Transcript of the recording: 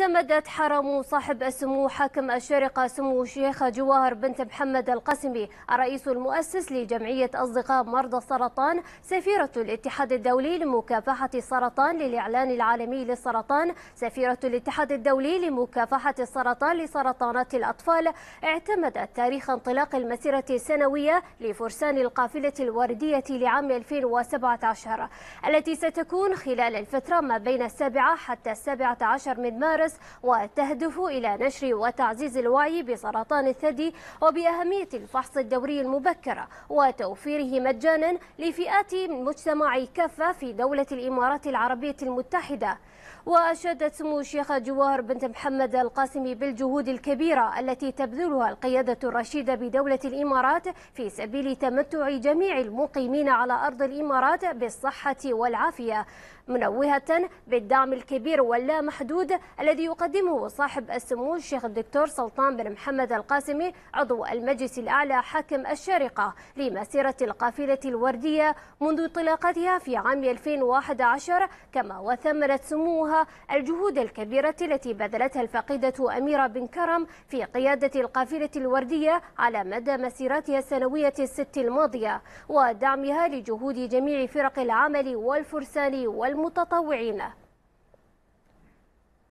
اعتمدت حرم صاحب السمو حاكم الشارقة سمو الشيخة جواهر بنت محمد القاسمي الرئيس المؤسس لجمعية أصدقاء مرضى السرطان سفيرة الاتحاد الدولي لمكافحة السرطان للإعلان العالمي للسرطان سفيرة الاتحاد الدولي لمكافحة السرطان لسرطانات الأطفال اعتمدت تاريخ انطلاق المسيرة السنوية لفرسان القافلة الوردية لعام 2017 التي ستكون خلال الفترة ما بين السابعة حتى السابعة عشر من مارس الناس وتهدف إلى نشر وتعزيز الوعي بسرطان الثدي وبأهمية الفحص الدوري المبكرة وتوفيره مجانا لفئات مجتمع كافة في دولة الإمارات العربية المتحدة وأشادت سمو الشيخة جوار بنت محمد القاسمي بالجهود الكبيرة التي تبذلها القيادة الرشيدة بدولة الإمارات في سبيل تمتع جميع المقيمين على أرض الإمارات بالصحة والعافية منوهة بالدعم الكبير واللامحدود الذي الذي يقدمه صاحب السمو الشيخ الدكتور سلطان بن محمد القاسمي عضو المجلس الأعلى حاكم الشارقة لمسيرة القافلة الوردية منذ انطلاقتها في عام 2011 كما وثمنت سموها الجهود الكبيرة التي بذلتها الفقيدة أميرة بن كرم في قيادة القافلة الوردية على مدى مسيرتها السنوية الست الماضية ودعمها لجهود جميع فرق العمل والفرسان والمتطوعين